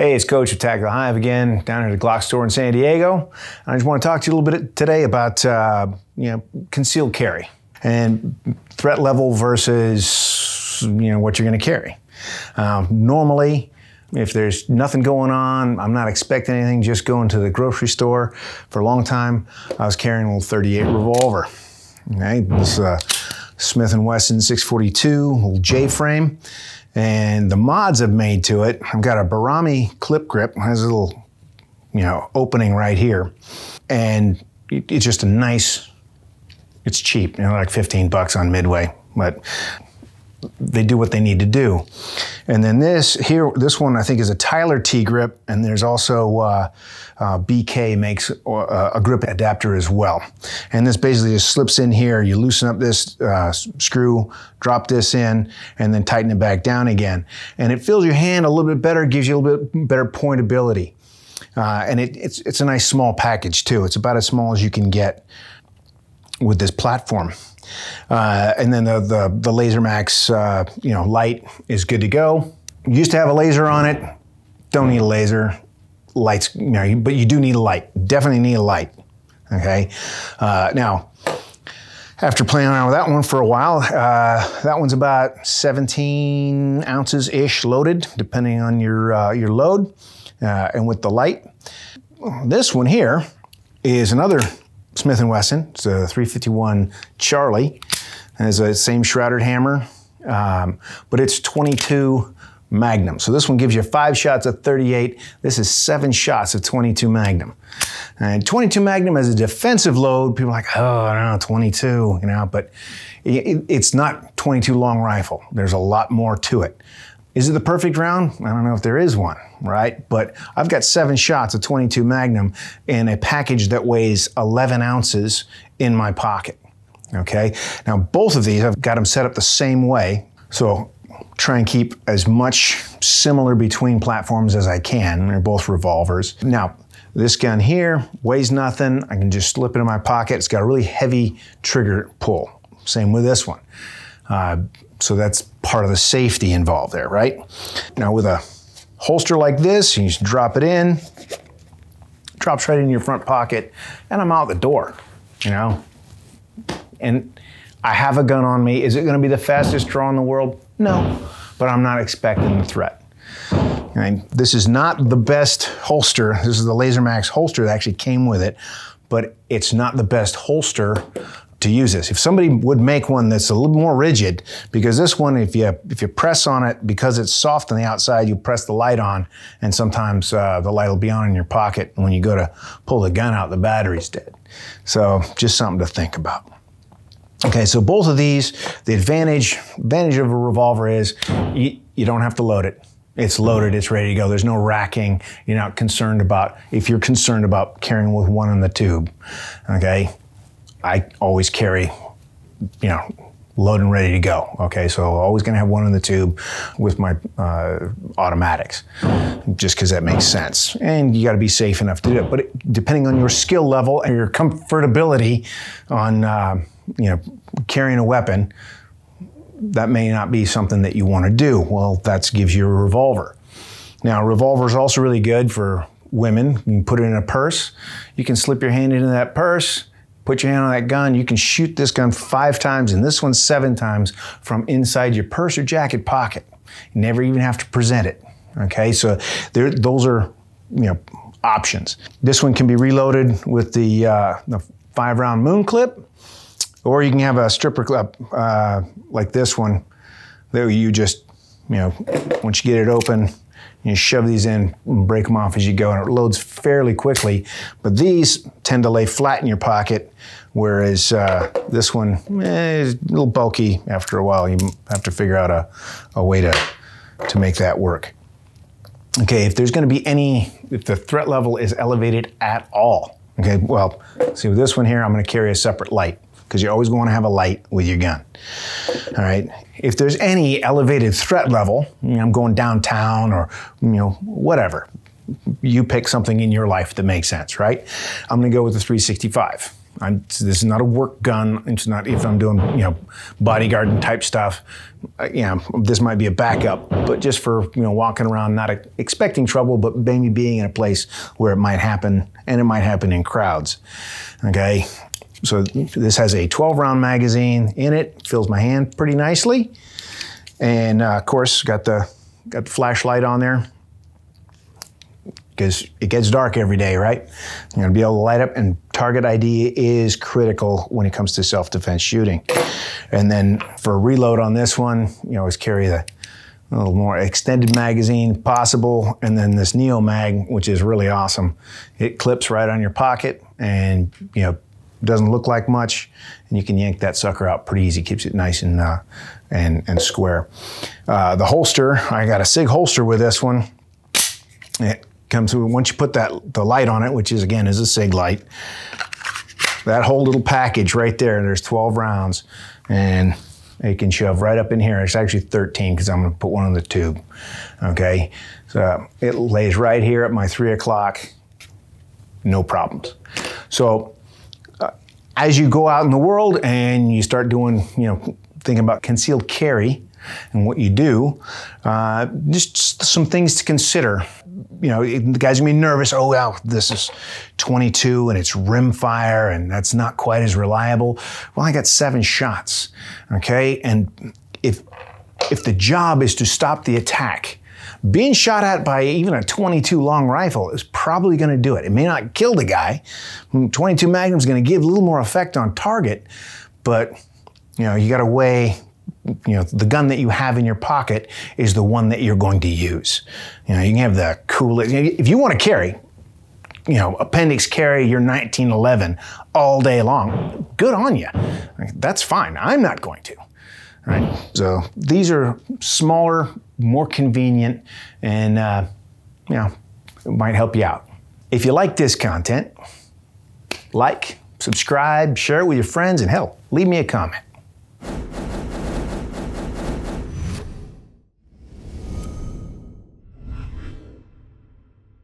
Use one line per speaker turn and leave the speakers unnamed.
Hey, it's Coach with the Hive again, down here at the Glock store in San Diego. I just want to talk to you a little bit today about uh, you know concealed carry and threat level versus you know what you're going to carry. Um, normally, if there's nothing going on, I'm not expecting anything, just going to the grocery store. For a long time, I was carrying a little 38 revolver. Okay, this uh, Smith & Wesson 642, little J-frame and the mods I've made to it. I've got a Barami clip grip, it has a little, you know, opening right here. And it's just a nice, it's cheap, you know, like 15 bucks on Midway, but they do what they need to do. And then this here, this one I think is a Tyler T grip, and there's also uh, uh, BK makes a, uh, a grip adapter as well. And this basically just slips in here. You loosen up this uh, screw, drop this in, and then tighten it back down again. And it feels your hand a little bit better, gives you a little bit better pointability. Uh, and it, it's, it's a nice small package too. It's about as small as you can get with this platform. Uh, and then the, the, the max, uh, you know, light is good to go. You used to have a laser on it. Don't need a laser. Lights, you know, but you do need a light. Definitely need a light. Okay. Uh, now, after playing around with that one for a while, uh, that one's about 17 ounces ish loaded, depending on your uh, your load, uh, and with the light. This one here is another Smith & Wesson. It's a 351 Charlie. It has the same shrouded hammer, um, but it's 22 Magnum. So this one gives you five shots of 38. This is seven shots of 22 Magnum. And 22 Magnum is a defensive load, people are like, oh, I don't know, 22, you know, but it, it's not 22 long rifle. There's a lot more to it. Is it the perfect round? I don't know if there is one right? But I've got seven shots of 22 Magnum in a package that weighs 11 ounces in my pocket, okay? Now, both of these, I've got them set up the same way. So try and keep as much similar between platforms as I can. They're both revolvers. Now, this gun here weighs nothing. I can just slip it in my pocket. It's got a really heavy trigger pull. Same with this one. Uh, so that's part of the safety involved there, right? Now with a holster like this, you just drop it in, drops right in your front pocket, and I'm out the door, you know? And I have a gun on me. Is it gonna be the fastest draw in the world? No, but I'm not expecting the threat. And this is not the best holster. This is the Lasermax holster that actually came with it, but it's not the best holster to use this. If somebody would make one that's a little more rigid, because this one, if you if you press on it, because it's soft on the outside, you press the light on, and sometimes uh, the light will be on in your pocket and when you go to pull the gun out, the battery's dead. So just something to think about. Okay, so both of these, the advantage advantage of a revolver is you, you don't have to load it. It's loaded, it's ready to go. There's no racking. You're not concerned about, if you're concerned about carrying with one in the tube, okay? I always carry, you know, load and ready to go. Okay, so always going to have one in the tube with my uh, automatics, just because that makes sense. And you got to be safe enough to do it. But depending on your skill level and your comfortability on, uh, you know, carrying a weapon, that may not be something that you want to do. Well, that gives you a revolver. Now, a revolver is also really good for women. You can put it in a purse. You can slip your hand into that purse Put your hand on that gun. You can shoot this gun five times and this one seven times from inside your purse or jacket pocket. You never even have to present it. Okay, so there, those are you know options. This one can be reloaded with the, uh, the five round moon clip, or you can have a stripper clip uh, like this one that you just you know once you get it open you shove these in and break them off as you go, and it loads fairly quickly. But these tend to lay flat in your pocket, whereas uh, this one eh, is a little bulky after a while. You have to figure out a, a way to, to make that work. Okay, if there's gonna be any, if the threat level is elevated at all, okay, well, see with this one here, I'm gonna carry a separate light because you always want to have a light with your gun. All right. If there's any elevated threat level, you know, I'm going downtown or you know whatever, you pick something in your life that makes sense, right? I'm going to go with the 365. I'm, this is not a work gun. It's not if I'm doing you know bodyguarding type stuff. Uh, you know, this might be a backup, but just for you know walking around, not a, expecting trouble, but maybe being in a place where it might happen, and it might happen in crowds. Okay, so this has a 12 round magazine in it, fills my hand pretty nicely. And uh, of course, got the, got the flashlight on there because it gets dark every day, right? you am gonna be able to light up and target ID is critical when it comes to self-defense shooting. And then for a reload on this one, you always carry the a little more extended magazine possible. And then this Neo Mag, which is really awesome. It clips right on your pocket and, you know, doesn't look like much, and you can yank that sucker out pretty easy. Keeps it nice and uh, and and square. Uh, the holster, I got a Sig holster with this one. It comes once you put that the light on it, which is again is a Sig light. That whole little package right there. There's 12 rounds, and it can shove right up in here. It's actually 13 because I'm going to put one on the tube. Okay, so it lays right here at my three o'clock. No problems. So as you go out in the world and you start doing, you know, thinking about concealed carry and what you do, uh, just some things to consider. You know, the guys can gonna be nervous. Oh, wow, this is 22 and it's rimfire and that's not quite as reliable. Well, I got seven shots, okay? And if if the job is to stop the attack, being shot at by even a 22 long rifle is probably going to do it. It may not kill the guy. Hmm, 22 Magnum is going to give a little more effect on target, but you know, you got to weigh you know, the gun that you have in your pocket is the one that you're going to use. You know, you can have the cool, if you want to carry, you know, appendix carry your 1911 all day long, good on you. That's fine. I'm not going to. All right. So these are smaller more convenient, and uh, you know, it might help you out. If you like this content, like, subscribe, share it with your friends, and help. leave me a comment.